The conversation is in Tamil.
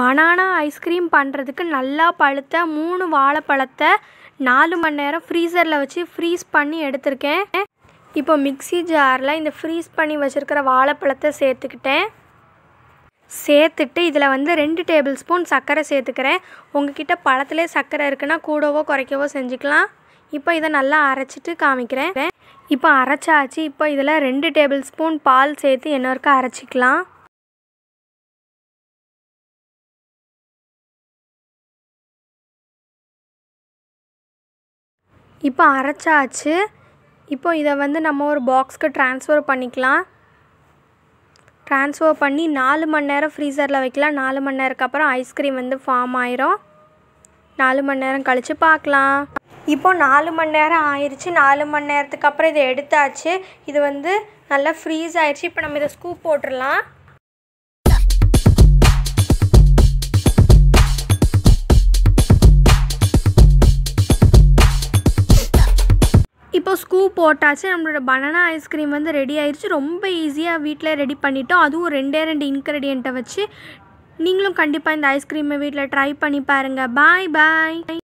பனானா ஐஸ்கிரீம் பண்ணுறதுக்கு நல்லா பழுத்த மூணு வாழைப்பழத்தை நாலு மணி நேரம் ஃப்ரீசரில் வச்சு ஃப்ரீஸ் பண்ணி எடுத்திருக்கேன் இப்போ மிக்சி ஜாரில் இந்த ஃப்ரீஸ் பண்ணி வச்சுருக்கிற வாழைப்பழத்தை சேர்த்துக்கிட்டேன் சேர்த்துட்டு இதில் வந்து ரெண்டு டேபிள் ஸ்பூன் சர்க்கரை சேர்த்துக்கிறேன் உங்ககிட்ட பழத்துலேயே சர்க்கரை இருக்குன்னா கூடவோ குறைக்கவோ செஞ்சுக்கலாம் இப்போ இதை நல்லா அரைச்சிட்டு காமிக்கிறேன் இப்போ அரைச்சாச்சு இப்போ இதில் ரெண்டு டேபிள் ஸ்பூன் பால் சேர்த்து என்ன ஒருக்கா அரைச்சிக்கலாம் இப்போ அரைச்சாச்சு இப்போ இதை வந்து நம்ம ஒரு பாக்ஸ்க்கு ட்ரான்ஸ்ஃபர் பண்ணிக்கலாம் ட்ரான்ஸ்ஃபர் பண்ணி நாலு மணி நேரம் ஃப்ரீசரில் வைக்கலாம் நாலு மணி நேரத்துக்கு அப்புறம் ஐஸ்கிரீம் வந்து ஃபார்ம் ஆயிரும் நாலு மணி நேரம் கழித்து பார்க்கலாம் இப்போ நாலு மணி நேரம் ஆயிடுச்சு நாலு மணி நேரத்துக்கு அப்புறம் இதை எடுத்தாச்சு இது வந்து நல்லா ஃப்ரீஸ் ஆயிடுச்சு இப்போ நம்ம இதை ஸ்கூப் போட்டுடலாம் இப்போ ஸ்கூ போட்டாச்சு நம்மளோட பனானா ஐஸ்கிரீம் வந்து ரெடி ஆயிடுச்சு ரொம்ப ஈஸியாக வீட்டில் ரெடி பண்ணிட்டோம் அதுவும் ரெண்டே ரெண்டு இன்க்ரீடியண்ட்டை வச்சு நீங்களும் கண்டிப்பாக இந்த ஐஸ்கிரீமை வீட்டில் ட்ரை பண்ணி பாருங்கள் பாய் பாய்